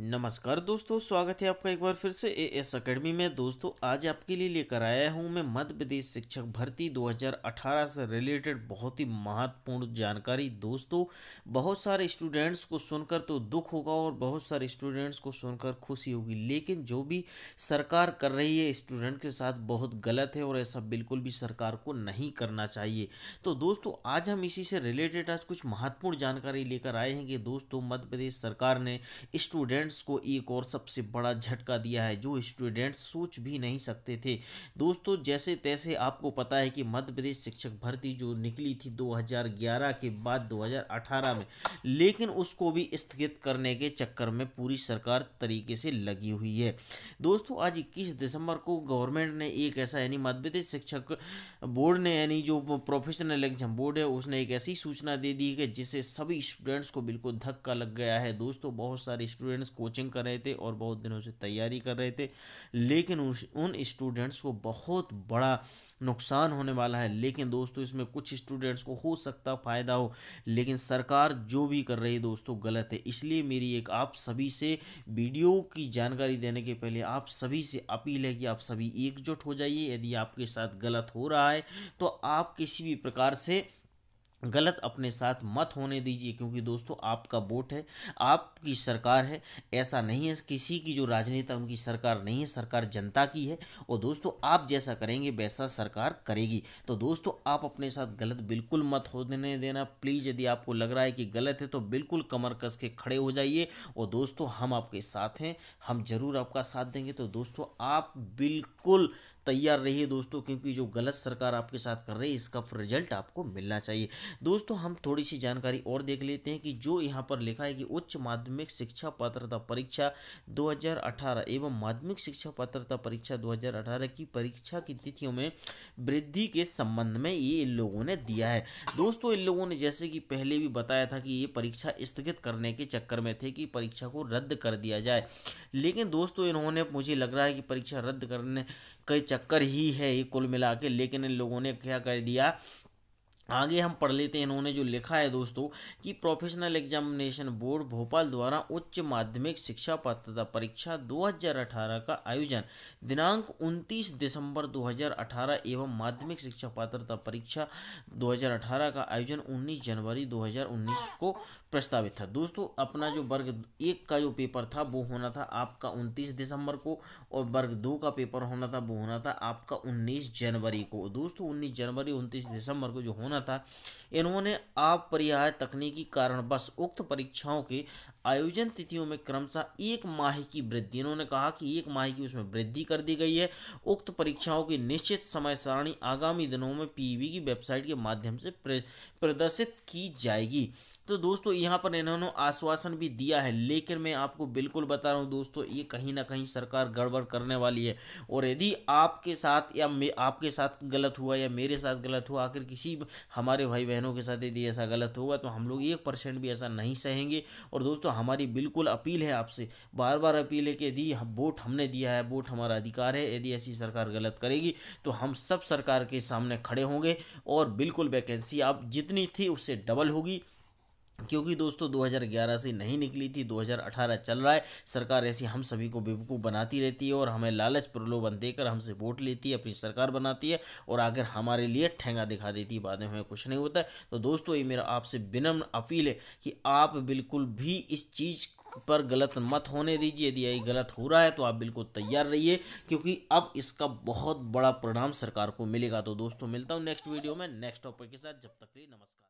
नमस्कार दोस्तों स्वागत है आपका एक बार फिर से ए एस अकेडमी में दोस्तों आज आपके लिए लेकर आया हूं मैं मध्य प्रदेश शिक्षक भर्ती 2018 से रिलेटेड बहुत ही महत्वपूर्ण जानकारी दोस्तों बहुत सारे स्टूडेंट्स को सुनकर तो दुख होगा और बहुत सारे स्टूडेंट्स को सुनकर खुशी होगी लेकिन जो भी सरकार कर रही है स्टूडेंट के साथ बहुत गलत है और ऐसा बिल्कुल भी सरकार को नहीं करना चाहिए तो दोस्तों आज हम इसी से रिलेटेड आज कुछ महत्वपूर्ण जानकारी लेकर आए हैं कि दोस्तों मध्य प्रदेश सरकार ने स्टूडेंट स्टूडेंट्स को एक और सबसे बड़ा झटका दिया है जो स्टूडेंट्स सोच भी नहीं सकते थे दोस्तों जैसे तैसे आपको पता है कि मध्य प्रदेश शिक्षक भर्ती जो निकली थी 2011 के बाद 2018 में लेकिन उसको भी स्थगित करने के चक्कर में पूरी सरकार तरीके से लगी हुई है दोस्तों आज इक्कीस दिसंबर को गवर्नमेंट ने एक ऐसा यानी मध्य प्रदेश शिक्षक बोर्ड ने यानी जो प्रोफेशनल एग्जाम बोर्ड है उसने एक ऐसी सूचना दे दी कि जिससे सभी स्टूडेंट्स को बिल्कुल धक्का लग गया है दोस्तों बहुत सारे स्टूडेंट्स कोचिंग कर रहे थे और बहुत दिनों से तैयारी कर रहे थे लेकिन उन स्टूडेंट्स को बहुत बड़ा नुकसान होने वाला है लेकिन दोस्तों इसमें कुछ स्टूडेंट्स को हो सकता फ़ायदा हो लेकिन सरकार जो भी कर रही है दोस्तों गलत है इसलिए मेरी एक आप सभी से वीडियो की जानकारी देने के पहले आप सभी से अपील है कि आप सभी एकजुट हो जाइए यदि आपके साथ गलत हो रहा है तो आप किसी भी प्रकार से गलत अपने साथ मत होने दीजिए क्योंकि दोस्तों आपका वोट है आपकी सरकार है ऐसा नहीं है किसी की जो राजनेता उनकी सरकार नहीं है सरकार जनता की है और दोस्तों आप जैसा करेंगे वैसा सरकार करेगी तो दोस्तों आप अपने साथ गलत बिल्कुल मत होने देना प्लीज़ यदि आपको लग रहा है कि गलत है तो बिल्कुल कमर कस के खड़े हो जाइए और दोस्तों हम आपके साथ हैं हम ज़रूर आपका साथ देंगे तो दोस्तों आप बिल्कुल तैयार रहिए दोस्तों क्योंकि जो गलत सरकार आपके साथ कर रही है इसका रिजल्ट आपको मिलना चाहिए दोस्तों हम थोड़ी सी जानकारी और देख लेते हैं कि जो यहाँ पर लिखा है कि उच्च माध्यमिक शिक्षा पात्रता परीक्षा 2018 एवं माध्यमिक शिक्षा पात्रता परीक्षा 2018 की परीक्षा की तिथियों में वृद्धि के संबंध में ये इन लोगों ने दिया है दोस्तों इन लोगों ने जैसे कि पहले भी बताया था कि ये परीक्षा स्थगित करने के चक्कर में थे कि परीक्षा को रद्द कर दिया जाए लेकिन दोस्तों इन्होंने मुझे लग रहा है कि परीक्षा रद्द करने कई चक्कर ही है ये कुल मिला के लेकिन इन लोगों ने क्या कर दिया आगे हम पढ़ लेते हैं इन्होंने जो लिखा है दोस्तों कि प्रोफेशनल एग्जामिनेशन बोर्ड भोपाल द्वारा उच्च माध्यमिक शिक्षा पात्रता परीक्षा 2018 का आयोजन दिनांक 29 दिसंबर 2018 एवं माध्यमिक शिक्षा पात्रता परीक्षा 2018 का आयोजन 19 जनवरी 2019 को प्रस्तावित था दोस्तों अपना जो वर्ग एक का जो पेपर था वो होना था आपका उनतीस दिसंबर को और वर्ग दो का पेपर होना था वो होना था आपका उन्नीस जनवरी को दोस्तों उन्नीस जनवरी 29 दिसंबर को जो होना था इन्होंने आप अपरिहाय तकनीकी कारण बस उक्त परीक्षाओं के आयोजन तिथियों में क्रमशः एक माह की वृद्धि इन्होंने कहा कि एक माह की उसमें वृद्धि कर दी गई है उक्त परीक्षाओं की निश्चित समय सारणी आगामी दिनों में पी की वेबसाइट के माध्यम से प्रदर्शित की जाएगी तो दोस्तों यहाँ पर इन्होंने आश्वासन भी दिया है लेकिन मैं आपको बिल्कुल बता रहा हूँ दोस्तों ये कहीं ना कहीं सरकार गड़बड़ करने वाली है और यदि आपके साथ या आपके साथ गलत हुआ या मेरे साथ गलत हुआ आखिर किसी हमारे भाई बहनों के साथ यदि ऐसा गलत होगा तो हम लोग एक परसेंट भी ऐसा नहीं सहेंगे और दोस्तों हमारी बिल्कुल अपील है आपसे बार बार अपील है कि यदि वोट हमने दिया है वोट हमारा अधिकार है यदि ऐसी सरकार गलत करेगी तो हम सब सरकार के सामने खड़े होंगे और बिल्कुल वैकेंसी आप जितनी थी उससे डबल होगी क्योंकि दोस्तों 2011 से नहीं निकली थी 2018 चल रहा है सरकार ऐसी हम सभी को बेवकूफ़ बनाती रहती है और हमें लालच प्रलोभन देकर हमसे वोट लेती है अपनी सरकार बनाती है और आकर हमारे लिए ठेंगा दिखा देती है बाद में हमें कुछ नहीं होता है तो दोस्तों ये मेरा आपसे विनम्र अपील है कि आप बिल्कुल भी इस चीज़ पर गलत मत होने दीजिए यदि यही गलत हो रहा है तो आप बिल्कुल तैयार रहिए क्योंकि अब इसका बहुत बड़ा परिणाम सरकार को मिलेगा तो दोस्तों मिलता हूँ नेक्स्ट वीडियो में नेक्स्ट टॉपिक के साथ जब तक लिए नमस्कार